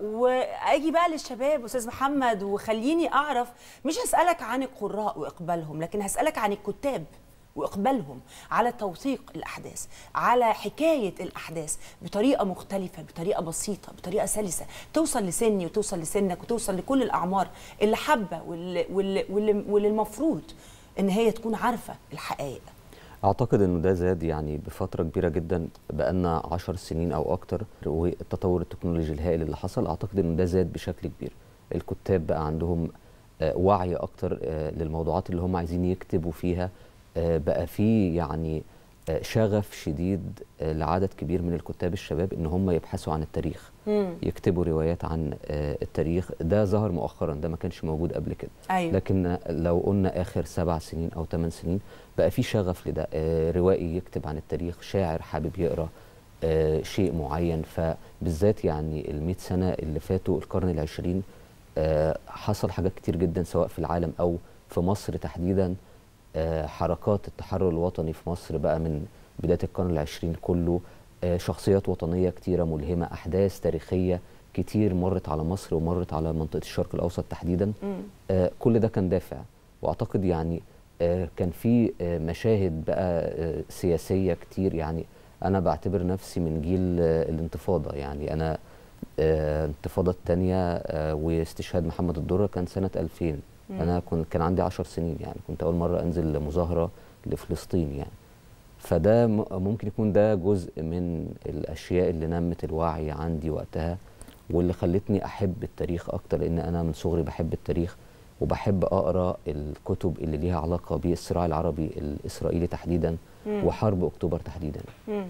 واجي بقى للشباب استاذ محمد وخليني اعرف مش هسالك عن القراء واقبالهم لكن هسالك عن الكتاب واقبالهم على توثيق الاحداث على حكايه الاحداث بطريقه مختلفه بطريقه بسيطه بطريقه سلسه توصل لسني وتوصل لسنك وتوصل لكل الاعمار اللي حابه واللي, واللي, واللي, المفروض ان هي تكون عارفه الحقائق اعتقد انه ده زاد يعني بفتره كبيره جدا بقالنا 10 سنين او اكتر والتطور التكنولوجي الهائل اللي حصل اعتقد انه ده زاد بشكل كبير الكتاب بقى عندهم آه، وعي اكتر آه، للموضوعات اللي هم عايزين يكتبوا فيها آه، بقى في يعني شغف شديد لعدد كبير من الكتاب الشباب ان هم يبحثوا عن التاريخ مم. يكتبوا روايات عن آه، التاريخ ده ظهر مؤخرا ده ما كانش موجود قبل كده أيوه. لكن لو قلنا اخر سبع سنين او ثمان سنين بقى في شغف لده آه، روائي يكتب عن التاريخ شاعر حابب يقرا آه، شيء معين فبالذات يعني ال سنه اللي فاتوا القرن العشرين حصل حاجات كتير جدا سواء في العالم او في مصر تحديدا آه، حركات التحرر الوطني في مصر بقى من بداية القرن العشرين كله آه، شخصيات وطنية كتيرة ملهمة أحداث تاريخية كتير مرت على مصر ومرت على منطقة الشرق الأوسط تحديدا آه، كل ده كان دافع وأعتقد يعني كان في مشاهد بقى سياسية كتير يعني أنا بعتبر نفسي من جيل الانتفاضة يعني أنا الانتفاضه الثانيه آه، واستشهاد محمد الدره كان سنه 2000 مم. انا كنت كان عندي 10 سنين يعني كنت اول مره انزل لمظاهره لفلسطين يعني فده ممكن يكون ده جزء من الاشياء اللي نمت الوعي عندي وقتها واللي خلتني احب التاريخ اكتر لان انا من صغري بحب التاريخ وبحب اقرا الكتب اللي ليها علاقه بالصراع العربي الاسرائيلي تحديدا مم. وحرب اكتوبر تحديدا مم.